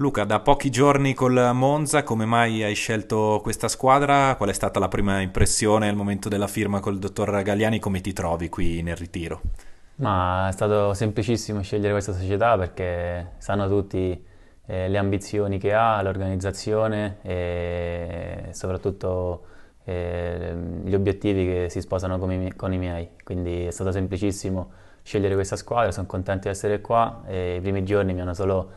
Luca, da pochi giorni col Monza, come mai hai scelto questa squadra? Qual è stata la prima impressione al momento della firma col dottor Galliani? Come ti trovi qui nel ritiro? Ma è stato semplicissimo scegliere questa società perché sanno tutti eh, le ambizioni che ha, l'organizzazione e soprattutto eh, gli obiettivi che si sposano con i, con i miei. Quindi è stato semplicissimo scegliere questa squadra, sono contento di essere qua e i primi giorni mi hanno solo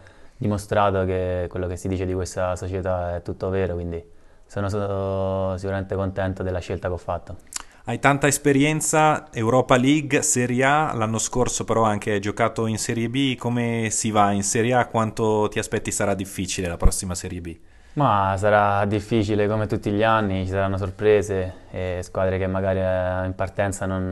dimostrato che quello che si dice di questa società è tutto vero, quindi sono, sono sicuramente contento della scelta che ho fatto. Hai tanta esperienza, Europa League, Serie A, l'anno scorso però anche hai giocato in Serie B, come si va in Serie A? Quanto ti aspetti sarà difficile la prossima Serie B? Ma sarà difficile come tutti gli anni, ci saranno sorprese e squadre che magari eh, in partenza non,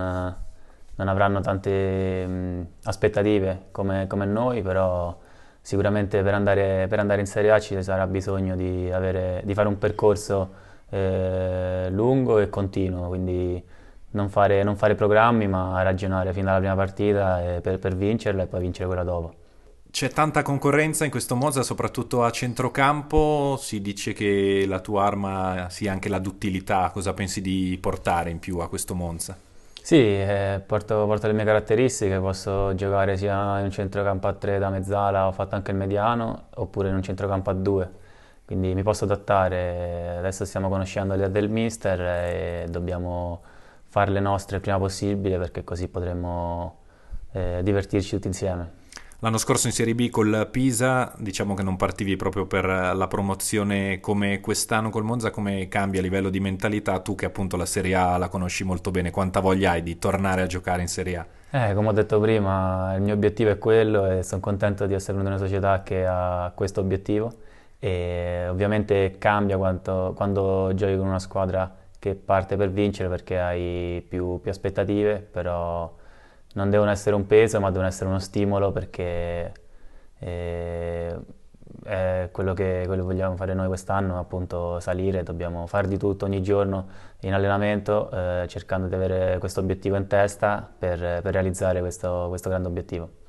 non avranno tante mh, mm, aspettative come, come noi, però sicuramente per andare, per andare, in Serie A ci sarà bisogno di, avere, di fare un percorso eh, lungo e continuo, quindi non fare, non fare, programmi ma ragionare fin dalla prima partita eh, per, per vincerla e poi vincere quella dopo. C'è tanta concorrenza in questo Monza, soprattutto a centrocampo. Si dice che la tua arma sia anche la duttilità. Cosa pensi di portare in più a questo Monza? Sì, eh, porto, porto le mie caratteristiche, posso giocare sia in un centrocampo a 3 da mezzala, ho fatto anche il mediano, oppure in un centrocampo a 2, quindi mi posso adattare. Adesso stiamo conoscendo l'idea del mister e dobbiamo fare le nostre il prima possibile perché così potremo eh, divertirci tutti insieme. L'anno scorso in Serie B col Pisa, diciamo che non partivi proprio per la promozione come quest'anno col Monza, come cambia a livello di mentalità tu che appunto la Serie A la conosci molto bene, quanta voglia hai di tornare a giocare in Serie A? Eh, come ho detto prima, il mio obiettivo è quello e sono contento di essere in una società che ha questo obiettivo e ovviamente cambia quanto, quando giochi con una squadra che parte per vincere perché hai più, più aspettative, però non devono essere un peso, ma devono essere uno stimolo perché eh, è quello che, quello che, vogliamo fare noi quest'anno, appunto salire, dobbiamo fare di tutto ogni giorno in allenamento eh, cercando di avere questo obiettivo in testa per, per realizzare questo, questo grande obiettivo.